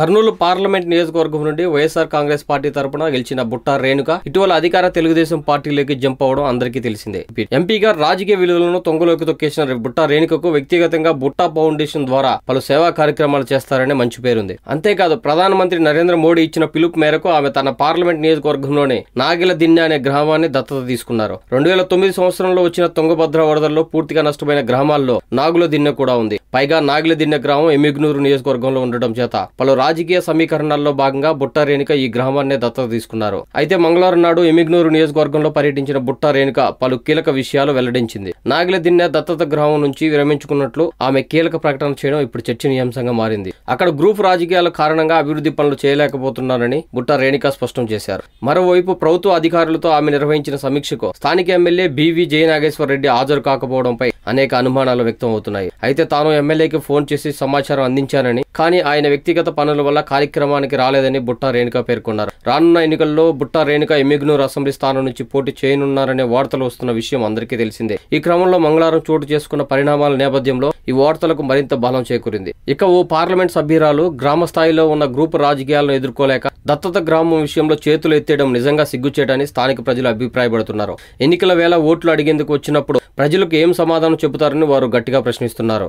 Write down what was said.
Kurnool parliament నియోజకవర్గం నుండి YSR Congress party తరపున గెలిచిన బుట్టా రేణుక ఇటీవల అధికార తెలుగుదేశం పార్టీలోకి జంప్ అవడం అందరికీ తెలిసిందే ఎంపీగా రాజకీయ విలువలను తొంగలోకి తొక్కేసిన బుట్టా రేణుకకు వ్యక్తిగతంగా బుట్టా ఫౌండేషన్ ద్వారా పలు సేవా కార్యక్రమాలు చేస్తారనే మంచి పేరుంది అంతేకాదు ప్రధానమంత్రి నరేంద్ర మోడీ ఇచ్చిన పిలుపు మేరకు ఆమె తన పార్లమెంట్ నియోజకవర్గంలోని నాగిల దిన్నె అనే గ్రామాన్ని దత్తత తీసుకున్నారు రెండు వేల తొమ్మిది సంవత్సరంలో వచ్చిన తుంగభద్ర వరదల్లో పూర్తిగా నష్టమైన గ్రామాల్లో నాగుల దిన్నె కూడా ఉంది పైగా నాగిలిదిన్న గ్రామం ఎమిగ్నూరు నియోజకవర్గంలో ఉండడం చేత పలు రాజకీయ సమీకరణాల్లో భాగంగా బుట్ట రేణుక ఈ గ్రామాన్ని దత్తత తీసుకున్నారు అయితే మంగళవారం నాడు ఎమిగ్నూరు నియోజకవర్గంలో పర్యటించిన బుట్ట రేణుక పలు కీలక విషయాలు వెల్లడించింది నాగిలదిన్నె దత్తత గ్రామం నుంచి విరమించుకున్నట్లు ఆమె కీలక ప్రకటన చేయడం ఇప్పుడు చర్చనీయాంశంగా మారింది అక్కడ గ్రూప్ రాజకీయాల కారణంగా అభివృద్ధి పనులు చేయలేకపోతున్నారని బుట్ట రేణుక స్పష్టం చేశారు మరోవైపు ప్రభుత్వ అధికారులతో ఆమె నిర్వహించిన సమీక్షకు స్థానిక ఎమ్మెల్యే బివి జయనాగేశ్వర రెడ్డి హాజరు కాకపోవడంపై అనేక అనుమానాలు వ్యక్తం అవుతున్నాయి అయితే తాను ఎమ్మెల్యేకి ఫోన్ చేసి సమాచారం అందించానని కానీ ఆయన వ్యక్తిగత పనుల వల్ల కార్యక్రమానికి రాలేదని బుట్టా రేణుక పేర్కొన్నారు రానున్న ఎన్నికల్లో బుట్టా రేణుక ఎమ్మిగ్నూరు అసెంబ్లీ స్థానం నుంచి పోటీ చేయనున్నారనే వార్తలు వస్తున్న విషయం అందరికీ తెలిసిందే ఈ క్రమంలో మంగళవారం చోటు చేసుకున్న పరిణామాల నేపథ్యంలో ఈ వార్తలకు మరింత బలం చేకూరింది ఇక ఓ పార్లమెంట్ సభ్యురాలు గ్రామ స్థాయిలో ఉన్న గ్రూపు రాజకీయాలను ఎదుర్కోలేక దత్తత గ్రామం విషయంలో చేతులు ఎత్తేయడం నిజంగా సిగ్గుచేటని స్థానిక ప్రజలు అభిప్రాయపడుతున్నారు ఎన్నికల వేళ ఓట్లు అడిగేందుకు వచ్చినప్పుడు ప్రజలకు ఏం సమాధానం చెబుతారని వారు గట్టిగా ప్రశ్నిస్తున్నారు